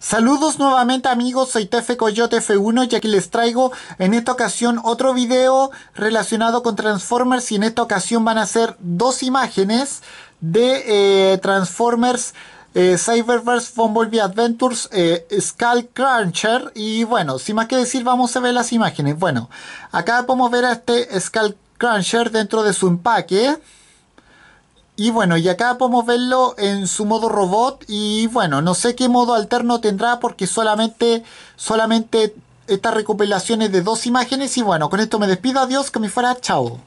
Saludos nuevamente amigos, soy TF Coyote F1 y aquí les traigo en esta ocasión otro video relacionado con Transformers y en esta ocasión van a ser dos imágenes de eh, Transformers eh, Cyberverse Bumblebee Adventures eh, Skullcruncher Cruncher y bueno, sin más que decir vamos a ver las imágenes. Bueno, acá podemos ver a este Skull Cruncher dentro de su empaque. Y bueno, y acá podemos verlo en su modo robot y bueno, no sé qué modo alterno tendrá porque solamente, solamente esta recopilación de dos imágenes y bueno, con esto me despido, adiós, que me fuera, chao.